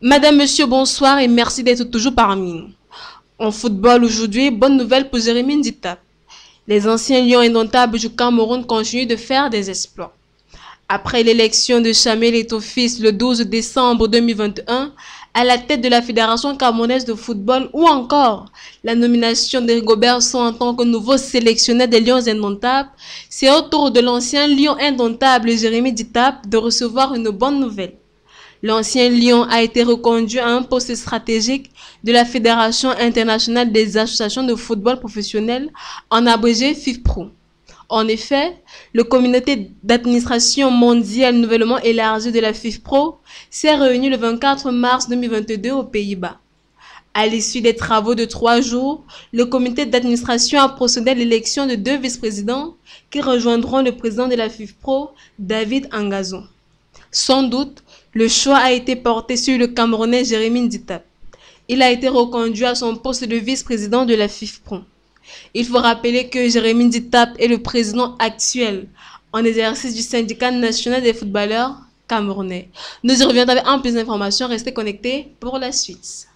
Madame, Monsieur, bonsoir et merci d'être toujours parmi nous. En football aujourd'hui, bonne nouvelle pour Jérémy Ndita. Les anciens lions indomptables du Cameroun continuent de faire des exploits. Après l'élection de Chamel tofis le 12 décembre 2021 à la tête de la Fédération camerounaise de football ou encore la nomination de Rigobertson en tant que nouveau sélectionneur des Lions indomptables, c'est au tour de l'ancien lion indomptable Jérémy Ditap de recevoir une bonne nouvelle. L'ancien Lyon a été reconduit à un poste stratégique de la Fédération internationale des associations de football professionnel, en abrégé FIFPRO. En effet, le Comité d'administration mondiale nouvellement élargie de la FIFPRO s'est réuni le 24 mars 2022 aux Pays-Bas. À l'issue des travaux de trois jours, le comité d'administration a procédé à l'élection de deux vice-présidents qui rejoindront le président de la FIFPRO, David Angazon. Sans doute, le choix a été porté sur le Camerounais Jérémy Ndita. Il a été reconduit à son poste de vice-président de la FIFPRON. Il faut rappeler que Jérémy Ditap est le président actuel en exercice du syndicat national des footballeurs camerounais. Nous y reviendrons avec un plus d'informations. Restez connectés pour la suite.